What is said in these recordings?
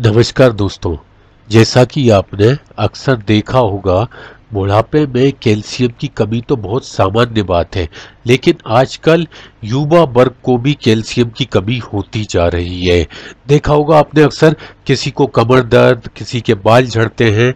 नमस्कार दोस्तों जैसा कि आपने अक्सर देखा होगा बुढ़ापे में कैल्शियम की कमी तो बहुत सामान्य बात है लेकिन आजकल युवा वर्ग को भी कैल्शियम की कमी होती जा रही है देखा होगा आपने अक्सर किसी को कमर दर्द किसी के बाल झड़ते हैं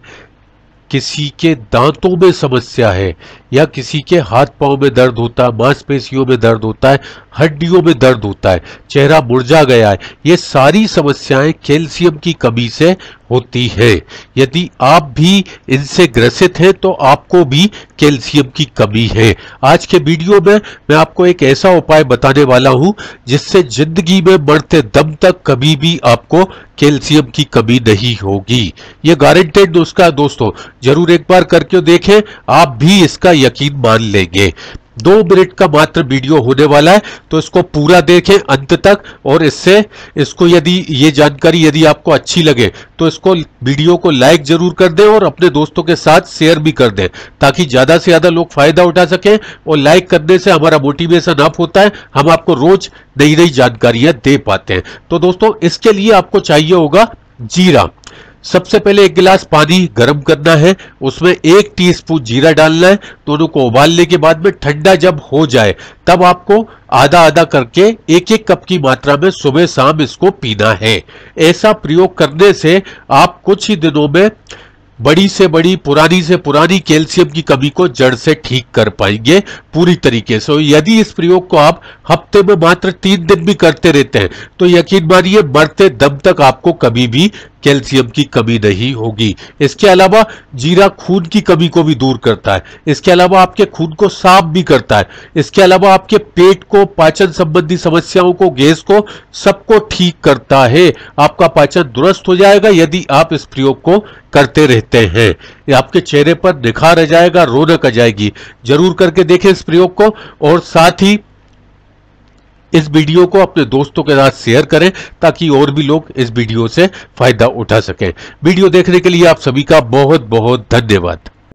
किसी के दांतों में समस्या है या किसी के हाथ पांव में दर्द होता है मांसपेशियों में दर्द होता है हड्डियों में दर्द होता है चेहरा मुरझा गया है ये सारी समस्याएं कैल्शियम की कमी से होती है यदि आप भी इनसे ग्रसित हैं तो आपको भी कैल्शियम की कमी है आज के वीडियो में मैं आपको एक ऐसा उपाय बताने वाला हूं जिससे जिंदगी में बढ़ते दम तक कभी भी आपको कैल्शियम की कमी नहीं होगी ये गारंटेड नुस्खा दोस्तों जरूर एक बार करके देखें आप भी इसका यकीन मान लेंगे दो मिनट का मात्र वीडियो होने वाला है तो इसको पूरा देखें अंत तक और इससे इसको यदि ये जानकारी यदि आपको अच्छी लगे तो इसको वीडियो को लाइक जरूर कर दें और अपने दोस्तों के साथ शेयर भी कर दें ताकि ज़्यादा से ज़्यादा लोग फायदा उठा सकें और लाइक करने से हमारा मोटिवेशन अप होता है हम आपको रोज नई नई जानकारियां दे पाते हैं तो दोस्तों इसके लिए आपको चाहिए होगा जीरा सबसे पहले एक गिलास पानी गर्म करना है उसमें एक टीस्पून जीरा डालना है दोनों को उबालने के बाद में ठंडा जब हो जाए तब आपको आधा आधा करके एक एक कप की मात्रा में सुबह शाम इसको पीना है ऐसा प्रयोग करने से आप कुछ ही दिनों में बड़ी से बड़ी पुरानी से पुरानी कैल्शियम की कमी को जड़ से ठीक कर पाएंगे पूरी तरीके से यदि इस प्रयोग को आप हफ्ते में मात्र तीन दिन भी करते रहते हैं तो यकीन मानिए मरते दम तक आपको कभी भी कैल्शियम की कमी नहीं होगी इसके अलावा जीरा खून की कमी को भी दूर करता है इसके अलावा आपके खून को साफ भी करता है इसके अलावा आपके पेट को पाचन संबंधी समस्याओं को गैस को सबको ठीक करता है आपका पाचन दुरुस्त हो जाएगा यदि आप इस प्रयोग को करते रहते हैं ये आपके चेहरे पर निखार आ जाएगा रौनक आ जाएगी जरूर करके देखें इस प्रयोग को और साथ ही इस वीडियो को अपने दोस्तों के साथ शेयर करें ताकि और भी लोग इस वीडियो से फायदा उठा सकें वीडियो देखने के लिए आप सभी का बहुत बहुत धन्यवाद